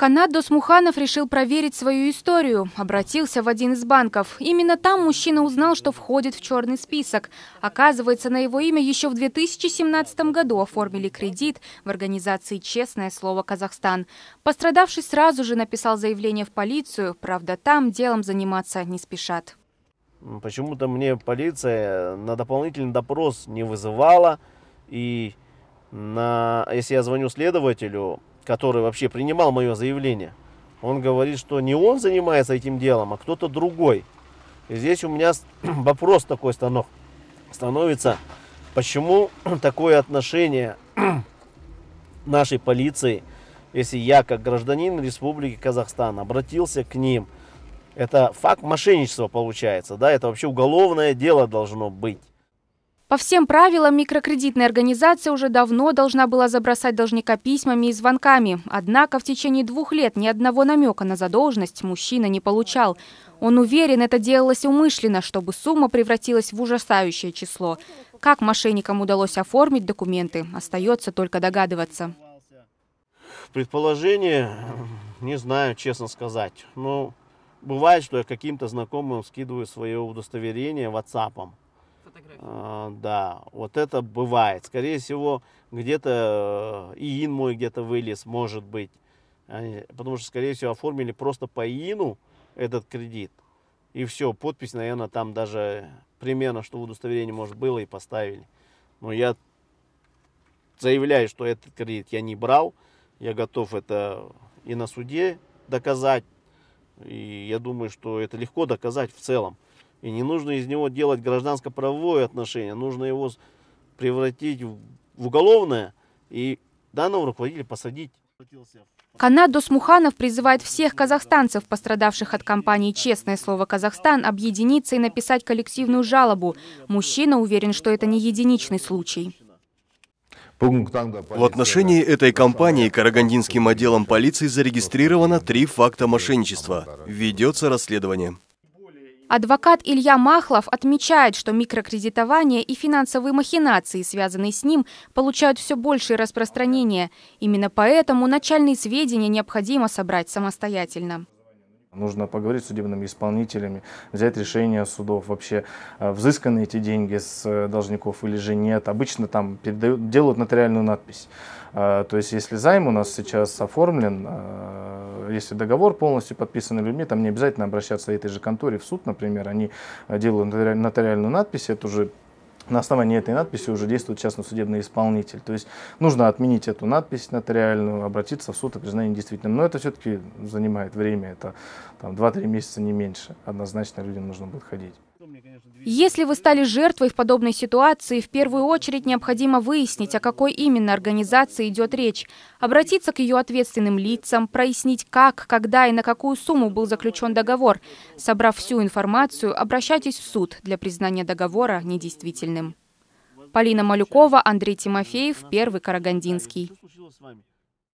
Канат Досмуханов решил проверить свою историю. Обратился в один из банков. Именно там мужчина узнал, что входит в черный список. Оказывается, на его имя еще в 2017 году оформили кредит в организации «Честное слово Казахстан». Пострадавший сразу же написал заявление в полицию. Правда, там делом заниматься не спешат. Почему-то мне полиция на дополнительный допрос не вызывала. И на, если я звоню следователю, который вообще принимал мое заявление, он говорит, что не он занимается этим делом, а кто-то другой. И здесь у меня вопрос такой станов, становится, почему такое отношение нашей полиции, если я как гражданин Республики Казахстан обратился к ним, это факт мошенничества получается, да, это вообще уголовное дело должно быть. По всем правилам, микрокредитная организация уже давно должна была забросать должника письмами и звонками. Однако в течение двух лет ни одного намека на задолженность мужчина не получал. Он уверен, это делалось умышленно, чтобы сумма превратилась в ужасающее число. Как мошенникам удалось оформить документы, остается только догадываться. Предположение, не знаю, честно сказать. Но ну, бывает, что я каким-то знакомым скидываю свое удостоверение WhatsApp. Э, да, вот это бывает. Скорее всего, где-то э, ИИН мой где-то вылез, может быть. потому что, скорее всего, оформили просто по ИИНу этот кредит. И все, подпись, наверное, там даже примерно, что в удостоверении, может, было и поставили. Но я заявляю, что этот кредит я не брал. Я готов это и на суде доказать. И я думаю, что это легко доказать в целом. И не нужно из него делать гражданско-правовое отношение, нужно его превратить в уголовное и данного руководителя посадить. Канат Досмуханов призывает всех казахстанцев, пострадавших от кампании «Честное слово Казахстан», объединиться и написать коллективную жалобу. Мужчина уверен, что это не единичный случай. В отношении этой компании Карагандинским отделом полиции зарегистрировано три факта мошенничества. Ведется расследование. Адвокат Илья Махлов отмечает, что микрокредитование и финансовые махинации, связанные с ним, получают все большее распространение. Именно поэтому начальные сведения необходимо собрать самостоятельно. Нужно поговорить с судебными исполнителями, взять решение судов вообще, э, взысканы эти деньги с э, должников или же нет. Обычно там передают, делают нотариальную надпись. Э, то есть если займ у нас сейчас оформлен, если договор полностью подписан людьми, там не обязательно обращаться этой же конторе в суд, например, они э, делают нотариальную надпись, это уже на основании этой надписи уже действует частно-судебный исполнитель. То есть нужно отменить эту надпись нотариальную, обратиться в суд о признании действительным. Но это все-таки занимает время, это там, 2-3 месяца не меньше. Однозначно людям нужно будет ходить. Если вы стали жертвой в подобной ситуации, в первую очередь необходимо выяснить, о какой именно организации идет речь, обратиться к ее ответственным лицам, прояснить, как, когда и на какую сумму был заключен договор. Собрав всю информацию, обращайтесь в суд для признания договора недействительным. Полина Малюкова, Андрей Тимофеев, Первый Карагандинский.